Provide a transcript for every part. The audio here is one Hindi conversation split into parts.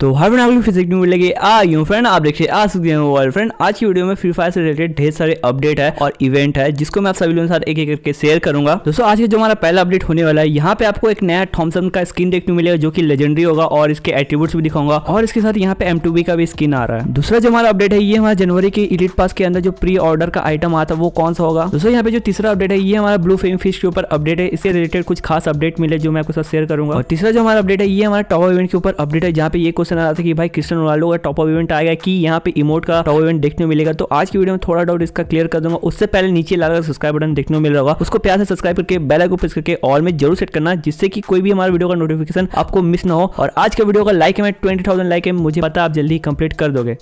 तो हर बना फिजिक न्यू मिलेगी आ यू फ्रेंड आप देखिए आ सकते हैं मोबाइल फ्रेंड आज की वीडियो में फ्री फायर से रिलेटेड ढेर सारे अपडेट है और इवेंट है जिसको मैं आप सभी लोगों के साथ एक एक करके शेयर करूंगा दोस्तों आज का जो हमारा पहला अपडेट होने वाला है यहाँ पे आपको एक नया थॉमसन का स्किन देखने मिलेगा जो कि लेजेंडरी होगा और इसके एटीट्यूड भी दिखाऊंगा और इसके साथ यहाँ पे एम का भी स्किन आ रहा है दूसरा जो हमारा अपडेट है ये हमारे जनवरी के इलिट पास के अंदर जो प्री ऑर्डर का आइटम आता है वो कौन सा होगा दोस्तों यहाँ पे जो तीसरा अपडेट है ये हमारा ब्लू फेम फिश के ऊपर अपडेट है इससे रिलेटेड कुछ खास अपडेट मिले जो मैं आपके साथ शेयर करूंगा और तीसरा जो हमारा अपडेट है ये हमारा टॉवर इवेंट के ऊपर अपडेट है जहाँ पे ये कुछ क्वेश्चन आ रहा था कि भाई क्रिस्टन रोनाल्डो का टॉप ऑफ इवेंट आएगा कि यहाँ पे इमोट का टॉप इवेंट देखने मिलेगा तो आज की वीडियो में थोड़ा डाउट इसका क्लियर कर दूंगा उससे पहले नीचे लाल का सब्सक्राइब बटन देखने को मिल रहा होगा उसको प्यार से सब्सक्राइब करके बेल आइकन प्रेस करके ऑल में जरूर सेट करना जिससे कि कोई भी हमारे वीडियो का नोटिफिकेशन आपको मिस ना हो और आज के वीडियो का लाइक है मैं ट्वेंटी लाइक है मुझे पता आप जल्दी कंप्लीट कर दोगे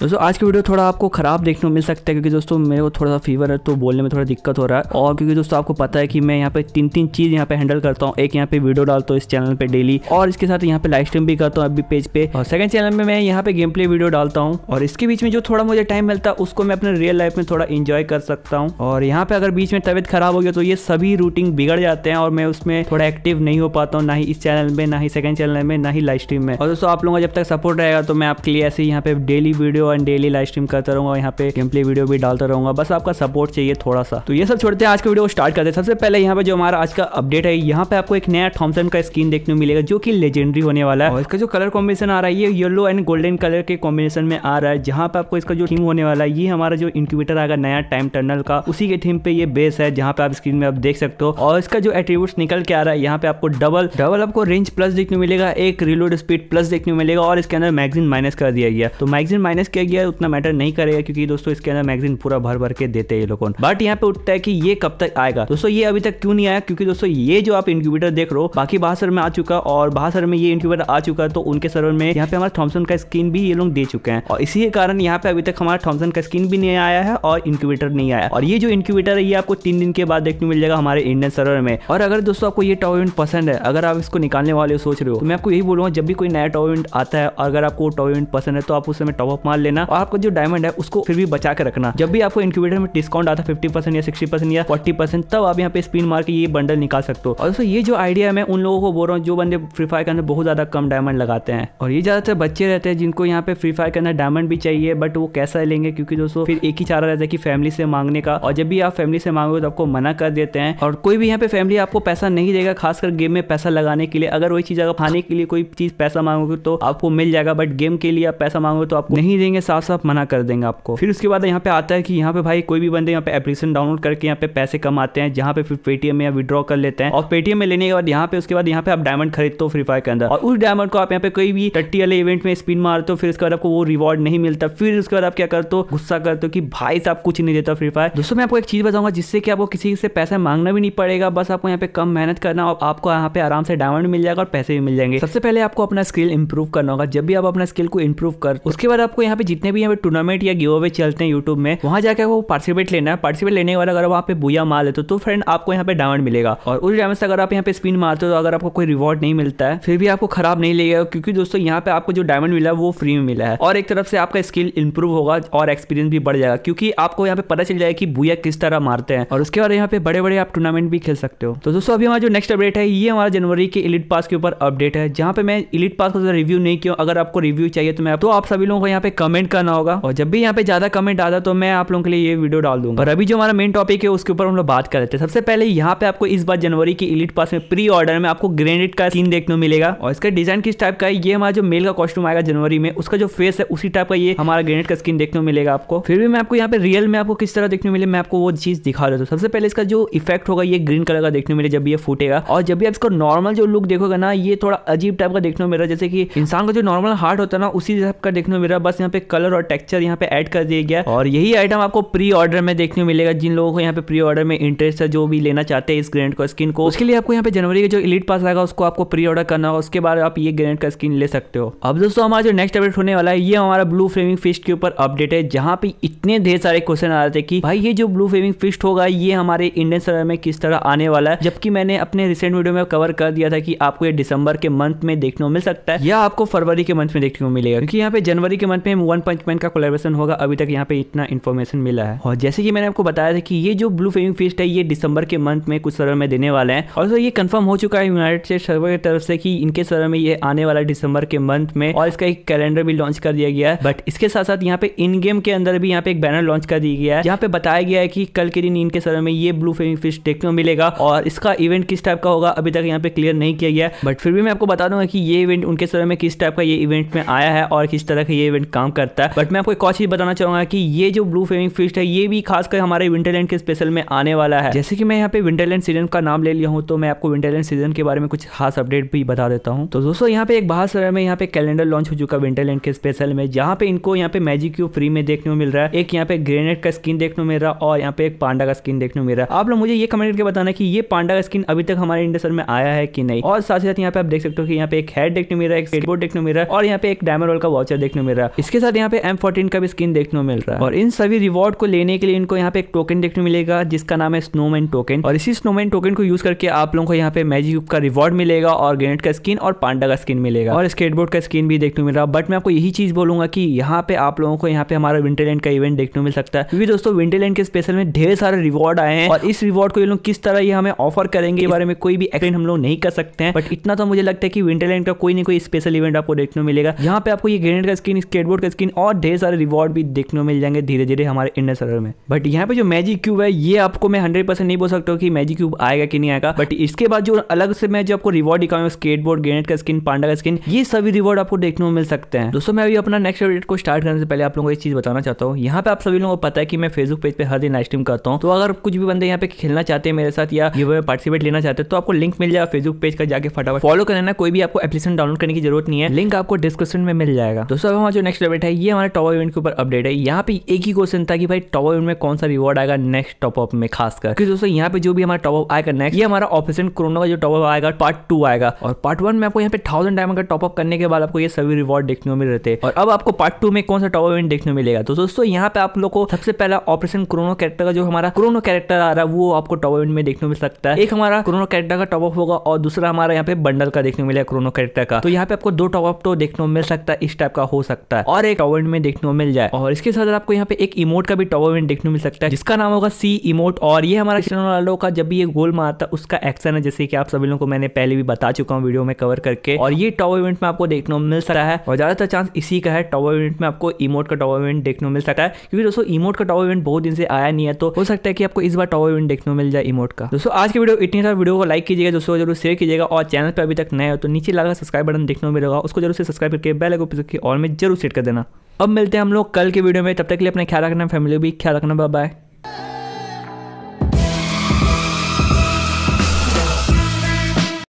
दोस्तों आज की वीडियो थोड़ा आपको ख़राब देखने को मिल सकता है क्योंकि दोस्तों मेरे को थोड़ा सा फीवर है तो बोलने में थोड़ा दिक्कत हो रहा है और क्योंकि दोस्तों आपको पता है कि मैं यहाँ पे तीन तीन चीज़ यहाँ पे हैंडल करता हूँ एक यहाँ पे वीडियो डालता हूँ इस चैनल पे डेली और इसके साथ यहाँ पे लाइव स्ट्रीम भी करता हूँ अभी पेज पे और सेकंड चैनल में मैं यहाँ पे गेम प्ले वीडियो डालता हूँ और इसके बीच में जो थोड़ा मुझे टाइम मिलता है उसको मैं अपने रियल लाइफ में थोड़ा इंजॉय कर सकता हूँ और यहाँ पे अगर बीच में तबियत खराब हो गया तो ये सभी रूटीन बिगड़ जाते हैं और मैं उसमें थोड़ा एक्टिव नहीं हो पाता हूँ ना ही इस चैनल में ना ही सेकंड चैनल में ना ही लाइव स्ट्रीम में और दोस्तों आप लोगों का जब तक सपोर्ट रहेगा तो मैं आपके लिए ऐसे यहाँ पे daily video and daily live stream करता रहूंगा यहाँ पे गेम प्ले वीडियो भी डालता रहूंगा बस आपका सपोर्ट चाहिए थोड़ा सा तो ये सब छोड़ते हैं आज का वीडियो स्टार्ट करते हैं सबसे पहले यहाँ पे जो हमारा आज का अपडेट है यहाँ पे आपको एक नया थॉमसन का स्क्रीन देखने को मिलेगा जो की लेजेंडरी होने वाला है और इसका जो कलर कॉम्बिनेशन आ रहा है ये येलो एंड गोल्डन कलर के कॉम्बिनेशन में आ रहा है जहाँ पे आपको इसका जो थीम होने वाला है ये हमारा जो इंक्यूबेटर आएगा नया टाइम टर्नल का उसी के थीम पे ये बेस है जहाँ पे आप स्क्रीन में आप देख सकते हो और इसका जो एट्रीब्यूट निकल के आ रहा है यहाँ पे आपको डबल डबल आपको रेंज प्लस देखने मिलेगा एक रिलोड स्पीड प्लस देखने मिलेगा और इसके अंदर मैगजीन माइनस कर दिया गया तो मैगजीन माइनस किया गया उतना मैटर नहीं करेगा क्योंकि दोस्तों इसके अंदर मैगजीन पूरा भर भर के देते हैं ये लोग बट यहाँ पे उठता है कि ये कब तक आएगा दोस्तों ये अभी तक क्यों नहीं आया क्योंकि दोस्तों ये जो आप इंक्यूबेटर देख रहे हो बाकी बाहर में आ चुका और बाहर में ये इंक्यूबेटर आ चुका तो उनके सर्वर में यहाँ पे हमारे थॉमसन का स्क्रीन भी ये लोग दे चुके हैं और इसी के कारण यहाँ पे अभी तक हमारा थॉमसन का स्क्रीन भी नहीं आया है और इंक्यूबेटर नहीं आया और ये जो इंक्यूबेटर है ये आपको तीन दिन के बाद देखने मिल जाएगा हमारे इंडियन सर्वर में और अगर दोस्तों आपको ये टावर पसंद है अगर आप इसको निकालने वाले सोच रहे हो तो मैं आपको यही बोलूंगा जब भी कोई नया टावर आता है अगर आपको टावर पसंद है तो आप उस समय टॉपअप मार लेना और आपको जो डायमंड है उसको फिर भी बचा के रखना जब भी आपको इंक्यूबेटर में डिस्काउंट आता फिफ्टी फिफ्टी या सिक्सटी या फोर्टी परसेंट तब आप यहाँ पे स्पिन मार के ये बंडल निकाल सकते हो और दोस्तों ये जो आइडिया मैं उन लोगों को बोल रहा हूँ जो बंदे फ्री फायर के अंदर बहुत ज्यादा कम डायमंड लगाते हैं और ये ज्यादातर बच्चे रहते हैं जिनको यहाँ पे फ्री फायर के अंदर डायमंड भी चाहिए बट वो कैसा लेंगे क्योंकि दोस्तों फिर एक ही चारा रहता है कि फैमिली से मांगने का और जब भी आप फैमिली से मांगोगे तो आपको मना कर देते हैं और कोई भी यहाँ पे फैमिली आपको पैसा नहीं देगा खासकर गेम में पैसा लगाने के लिए अगर वही चीज अगर खाने के लिए कोई चीज पैसा मांगोगे तो आपको मिल जाएगा बट गेम के लिए आप पैसा मांगोगे तो आपको नहीं देंगे देंगे साफ साफ मना कर देंगे आपको फिर उसके बाद यहाँ पे आता है कि यहाँ पे भाई कोई भी बंदे यहाँ पे एप्लीकेशन डाउनलोड करके यहाँ पे पैसे कमाते हैं जहाँ पे फिर पेटीएम में विद्रॉ कर लेते हैं और पेटीएम में लेने के बाद यहाँ पे उसके बाद यहाँ पे आप डायमंड खरीदते हो फ्री फायर के अंदर और उस डायमंड को आप यहाँ पे कोई भी टट्टी वाले इवेंट में स्पिन मारते हो फिर उसके बाद आपको वो रिवॉर्ड नहीं मिलता फिर उसके बाद आप क्या करते हो गुस्सा करते हो कि भाई साहब कुछ नहीं देता फ्री फायर दोस्तों मैं आपको एक चीज बताऊंगा जिससे कि आपको किसी से पैसा मांगना भी नहीं पड़ेगा बस आपको यहाँ पे कम मेहनत करना और आपको यहाँ पे आराम से डायमंड मिल जाएगा और पैसे भी मिल जाएंगे सबसे पहले आपको अपना स्किल इंप्रूव करना होगा जब भी आप अपना स्किल को इंप्रूव कर उसके बाद आपको यहाँ पे जितने भी यहाँ टूर्नामेंट या गिव अवे चलते हैं यूट्यूब में वहां जाकर वो पार्टिसिपेट लेना है पार्टिसिपेट लेने के बाद अगर वहाँ पे बुआ मार लेते तो फ्रेंड आपको यहाँ पे डायमंड मिलेगा और उस डायमंड से अगर आप यहाँ पे स्पिन मारते हो तो अगर आपको कोई रिवॉर्ड नहीं मिलता है फिर भी आपको खराब नहीं लगेगा क्योंकि दोस्तों यहाँ पे आपको जो डायमंड मिला है वो फ्री में मिला है और एक तरफ से आपका स्किल इंप्रूव होगा और एक्सपीरियंस भी बढ़ जाएगा क्योंकि आपको यहाँ पे पता चल जाएगा कि बुया किस तरह मारते हैं और उसके बाद यहाँ पे बड़े बड़े आप टूर्नामेंट भी खेल सकते हो तो दोस्तों अभी हमारा जो नेक्स्ट अपडेट है ये हमारा जनवरी के इलिट पास के ऊपर अपडेट है जहाँ पे मैं इलिट पास का रिव्यू तो नहीं किया अगर आपको रिव्यू चाहिए तो मैं तो आप सभी लोगों को यहाँ पे कमेंट करना होगा और जब भी यहाँ पे ज्यादा कमेंट आता तो मैं आप लोगों के लिए ये वीडियो डाल दूंगा और अभी जो हमारा मेन टॉपिक है उसके ऊपर हम लोग बात कर रहे थे सबसे पहले यहाँ पे आपको इस बार जनवरी की इलिट पास में प्री ऑर्डर में आपको ग्रेनेड का सीन देखने को मिलेगा और इसका डिजाइन किस टाइप का है ये हमारा जो मेल का कॉस्ट्यूम आएगा जनवरी में उसका जो फेस है उसी टाइप का ये हमारा ग्रेनेड का स्किन देखने को मिलेगा आपको फिर भी मैं आपको यहाँ पे रियल में आपको किस तरह देखने मिले मैं आपको वो चीज दिखा देता हूँ सबसे पहले इसका जो इफेक्ट होगा ये ग्रीन कलर का देखने मिले जब ये फूटेगा और जब भी आप इसका नॉर्मल जो लुक देखोगे ना ये थोड़ा अजीब टाइप का देखने को मिला जैसे कि इंसान का जो नॉर्मल हार्ट होता है ना उसी टाइप का देखने को मिला बस यहाँ पे पे कलर और टेक्चर यहाँ पे ऐड कर दिया गया और यही आइटम आपको प्री ऑर्डर में देखने मिलेगा जिन लोगों को यहाँ पे प्री ऑर्डर में इंटरेस्ट है जो भी लेना चाहते हैं इस ग्रेंड का स्किन को उसके लिए आपको यहाँ पे जनवरी का जो इलीट पास आएगा उसको आपको प्री ऑर्डर करना होगा उसके बाद आप ये ग्रेंड का स्किन ले सकते हो अब दोस्तों हमारा जो नेक्स्ट अपडेट होने वाला है ये हमारा ब्लू फ्लेमिंग फिस्ट के ऊपर अपडेट है जहाँ पे इतने ढेर सारे क्वेश्चन आ रहे थे कि भाई ये जो ब्लू फ्लेमिंग फिस्ट होगा ये हमारे इंडियन सर्वर में किस तरह आने वाला है जबकि मैंने अपने रिसेंट वीडियो में कवर कर दिया था कि आपको ये दिसंबर के मंथ में देखने को मिल सकता है या आपको फरवरी के मंथ में देखने को मिलेगा क्योंकि यहाँ पे जनवरी के मंथ में वन पंच मैन का कोलेबरेशन होगा अभी तक यहाँ पे इतना इन्फॉर्मेशन मिला है और जैसे कि मैंने आपको बताया था कि ये जो ब्लू फेमिंग फिस्ट है ये दिसंबर के मंथ में कुछ सर्वर में देने वाले हैं और ये कंफर्म हो चुका है यूनाइटेड स्टेट सर्वर की तरफ से कि इनके सर्वर में ये आने वाला दिसंबर के मंथ में और इसका एक कैलेंडर भी लॉन्च कर दिया गया है बट इसके साथ साथ यहाँ पे इन गेम के अंदर भी यहाँ पे एक बैनर लॉन्च कर दिया गया है यहाँ पे बताया गया है कि कल के दिन इनके सर्वर में ये ब्लू फेमिंग फिस्ट देखने को मिलेगा और इसका इवेंट किस टाइप का होगा अभी तक यहाँ पे क्लियर नहीं किया गया बट फिर भी मैं आपको बता दूंगा कि ये इवेंट उनके सर्वर में किस टाइप का ये इवेंट में आया है और किस तरह का ये इवेंट काम करता है बट मैं आपको एक और चीज़ बताना चाहूंगा कि ये जो ब्लू फेविंग फिश है ये भी खासकर हमारे विंटरलैंड के स्पेशल में आने वाला है जैसे कि मैं यहाँ पे विंटरलैंड सीजन का नाम ले लिया हूँ तो मैं आपको विंटरलैंड सीजन के बारे में कुछ खास अपडेट भी बता देता हूँ तो दोस्तों यहाँ पे एक बाहर सर में यहाँ पे कैलेंडर लॉन्च हो चुका विंटरलैंड के स्पेशल में जहाँ पे इनको यहाँ पे मैजिक क्यू फ्री में देखने को मिल रहा है एक यहाँ पे ग्रेनेड का स्किन देखने को मिल रहा है और यहाँ पे एक पांडा का स्किन देखने को मिल रहा है आप लोग मुझे ये कमेंट करके बताना कि ये पांडा का स्किन अभी तक हमारे इंडस्ट्री में आया है कि नहीं और साथ ही साथ यहाँ पे आप देख सकते हो कि यहाँ पे एक हेड देखने मिल रहा है एक स्केटबोर्ड देखने मिल रहा है और यहाँ पे एक डायमंड रोल का वाचर देखने मिल रहा है इसके साथ साथ यहाँ पे M14 का भी स्किन देखने को मिल रहा है और इन सभी रिवॉर्ड को लेने के लिए इनको यहाँ पे एक टोकन देखने मिलेगा जिसका नाम है स्नोमैन टोकन और इसी स्नोमैन टोकन को यूज करके आप लोगों को यहाँ पे मैजिक का रिवॉर्ड मिलेगा और ग्रेनेड का स्किन और पांडा का स्किन मिलेगा और स्केटबोर्ड का स्किन भी देखने को मिल रहा है बट मैं आपको यही चीज बोलूंगा कि यहाँ पे आप लोगों को यहाँ पे हमारा विंटरलैंड का इवेंट देखने को मिल सकता है क्योंकि दोस्तों विंटरलैंड के स्पेशल में ढेर सारे रिवॉर्ड आए हैं और इस रिवॉर्ड को ये लोग किस तरह ये हमें ऑफर करेंगे बारे में कोई भी एक्सप्लेन हम लोग नहीं कर सकते हैं बट इतना तो मुझे लगता है कि विंटरलैंड का कोई ना कोई स्पेशल इवेंट आपको देखने को मिलेगा यहाँ पे आपको ये ग्रेनेड का स्किन स्केटबोर्ड का स्किन और ढेर सारे रिवॉर्ड भी देखने को मिल जाएंगे धीरे धीरे हमारे इंडर सर्वर में बट यहाँ पे जो मैजिक क्यूब है ये आपको मैं हंड्रेड परसेंट नहीं बोल सकता हूँ कि मैजिक क्यूब आएगा कि नहीं आएगा बट इसके बाद जो अलग से मैं जो आपको रिवॉर्ड दिखाऊंगा स्केट बोर्ड का स्किन पांडा का स्किन ये सभी रिवॉर्ड आपको देखने को मिल सकते हैं दोस्तों मैं अभी अपना नेक्स्ट अपडेट को स्टार्ट करने से पहले आप लोगों को एक चीज बताना चाहता हूँ यहाँ पे आप सभी लोगों को पता है कि मैं फेसबुक पेज पे हर दिन लाइव स्ट्रीम करता हूँ तो अगर कुछ भी बंदे यहाँ पे खेलना चाहते हैं मेरे साथ या गिव में पार्टिसिपेट लेना चाहते हैं तो आपको लिंक मिल जाएगा फेसबुक पेज का जाके फटाफट फॉलो कर लेना कोई भी आपको एप्लीकेशन डाउनलोड करने की जरूरत नहीं है लिंक आपको डिस्क्रिप्शन में मिल जाएगा दोस्तों हमारा जो नेक्स्ट अपडेट है है ये हमारे टॉप इवेंट के ऊपर अपडेट है यहाँ पे एक ही क्वेश्चन था कि भाई टॉप इवेंट में कौन सा रिवॉर्ड आएगा नेक्स्ट टॉप अप में खासकर क्योंकि दोस्तों यहाँ पे जो भी हमारा टॉप आएगा नेक्स्ट ये हमारा ऑफिसन कोरोना का जो टॉप आएगा पार्ट टू आएगा और पार्ट वन में आपको यहाँ पे थाउजेंड डायमंड का टॉप अप करने के बाद आपको ये सभी रिवॉर्ड देखने को मिल रहे थे और अब आपको पार्ट टू में कौन सा टॉप इवेंट देखने मिलेगा तो दोस्तों यहाँ पे आप लोग को सबसे पहला ऑपरेशन क्रोनो कैरेक्टर का जो हमारा क्रोनो कैरेक्टर आ रहा है वो आपको टॉप इवेंट में देखने को मिल सकता है एक हमारा क्रोनो कैरेक्टर का टॉप अप होगा और दूसरा हमारा यहाँ पे बंडल का देखने को मिलेगा क्रोनो कैरेक्टर का तो यहाँ पे आपको दो टॉप अप तो देखने को मिल सकता है इस टाइप का हो सकता है और एक टॉवर में देखने को मिल जाए और इसके साथ आपको यहाँ पे एक इमोट का भी टॉवर इवेंट देखने को मिल सकता है जिसका नाम होगा सी इमोट और ये हमारा क्रिस्टियानो रोनाल्डो का जब भी ये गोल मारता है उसका एक्शन है जैसे कि आप सभी लोगों को मैंने पहले भी बता चुका हूँ वीडियो में कवर करके और ये टॉवर इवेंट में आपको देखने को मिल सकता है और ज्यादातर चांस इसी का है टॉवर इवेंट में आपको इमोट का टॉवर इवेंट देखने को मिल सकता है क्योंकि दोस्तों इमोट का टॉवर इवेंट बहुत दिन से आया नहीं है तो हो सकता है कि आपको इस बार टॉवर इवेंट देखने को मिल जाए इमोट का दोस्तों आज की वीडियो इतनी सारी वीडियो को लाइक कीजिएगा दोस्तों जरूर शेयर कीजिएगा और चैनल पर अभी तक नए हो तो नीचे लगा सब्सक्राइब बटन देखने को मिलेगा उसको जरूर से सब्सक्राइब करके बेल को और में जरूर सेट कर देना करना अब मिलते हैं हम लोग कल के वीडियो में तब तक के लिए अपने ख्याल रखना फैमिली भी ख्याल रखना बाय